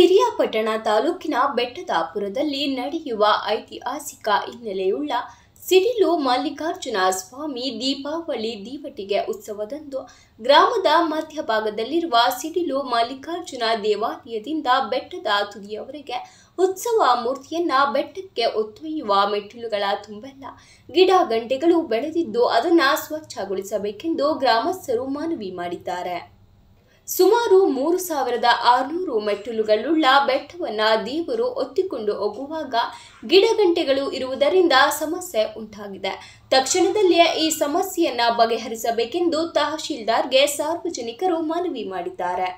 ಪಿರಿಯಾಪಟ್ಟಣ ತಾಲೂಕಿನ ಬೆಟ್ಟದಾಪುರದಲ್ಲಿ ನಡೆಯುವ ಐತಿಹಾಸಿಕ ಹಿನ್ನೆಲೆಯುಳ್ಳ ಸಿಡಿಲು ಮಲ್ಲಿಕಾರ್ಜುನ ಸ್ವಾಮಿ ದೀಪಾವಳಿ ದೀವಟಿಗೆ ಉತ್ಸವದಂದು ಗ್ರಾಮದ ಮಧ್ಯಭಾಗದಲ್ಲಿರುವ ಸಿಡಿಲು ಮಲ್ಲಿಕಾರ್ಜುನ ದೇವಾಲಯದಿಂದ ಬೆಟ್ಟದ ತುದಿಯವರೆಗೆ ಉತ್ಸವ ಮೂರ್ತಿಯನ್ನ ಬೆಟ್ಟಕ್ಕೆ ಒತ್ತೊಯ್ಯುವ ಮೆಟ್ಟಿಲುಗಳ ತುಂಬೆಲ್ಲ ಗಿಡ ಗಂಟೆಗಳು ಬೆಳೆದಿದ್ದು ಅದನ್ನು ಸ್ವಚ್ಛಗೊಳಿಸಬೇಕೆಂದು ಗ್ರಾಮಸ್ಥರು ಮನವಿ ಮಾಡಿದ್ದಾರೆ ಸುಮಾರು ಮೂರು ಸಾವಿರದ ಆರುನೂರು ಮೆಟ್ಟಿಲುಗಳುಳ್ಳ ಬೆಟ್ಟವನ್ನು ದೇವರು ಒತ್ತಿಕೊಂಡು ಹೋಗುವಾಗ ಗಿಡಗಂಟೆಗಳು ಇರುವುದರಿಂದ ಸಮಸ್ಯೆ ಉಂಟಾಗಿದೆ ತಕ್ಷಣದಲ್ಲಿಯೇ ಈ ಸಮಸ್ಯೆಯನ್ನು ಬಗೆಹರಿಸಬೇಕೆಂದು ತಹಶೀಲ್ದಾರ್ಗೆ ಸಾರ್ವಜನಿಕರು ಮನವಿ ಮಾಡಿದ್ದಾರೆ